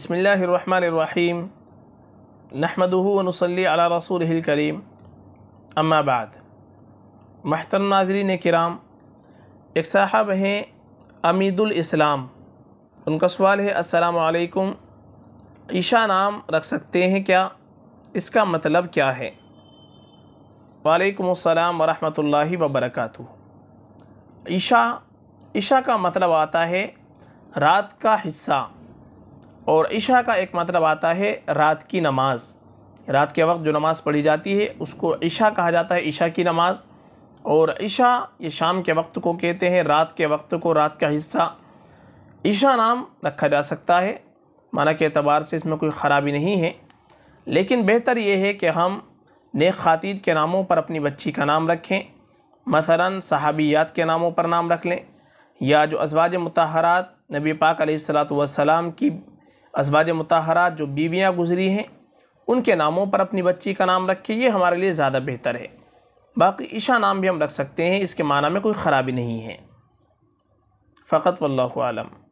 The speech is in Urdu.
بسم اللہ الرحمن الرحیم نحمد علی رسول الكریم اما بعد محترم ناظرین کرام ایک صاحب ہیں امید الاسلام ان کا سوال ہے السلام علیکم عیشہ نام رکھ سکتے ہیں کیا اس کا مطلب کیا ہے وعلیکم السلام ورحمۃ اللہ وبرکاتہ عیشہ عشاء کا مطلب آتا ہے رات کا حصہ اور عشاء کا ایک مطلب آتا ہے رات کی نماز رات کے وقت جو نماز پڑھی جاتی ہے اس کو عشاء کہا جاتا ہے عشاء کی نماز اور عشاء یہ شام کے وقت کو کہتے ہیں رات کے وقت کو رات کا حصہ عشاء نام رکھا جا سکتا ہے معنی کے اعتبار سے اس میں کوئی خرابی نہیں ہے لیکن بہتر یہ ہے کہ ہم نیک خاتید کے ناموں پر اپنی بچی کا نام رکھیں مثلا صحابیات کے ناموں پر نام رکھ لیں یا جو ازواج متحرات نبی پاک علیہ السلام کی ازواج متحرات جو بیویاں گزری ہیں ان کے ناموں پر اپنی بچی کا نام رکھے یہ ہمارے لیے زیادہ بہتر ہے باقی عشاء نام بھی ہم رکھ سکتے ہیں اس کے معنی میں کوئی خرابی نہیں ہے فقط واللہ عالم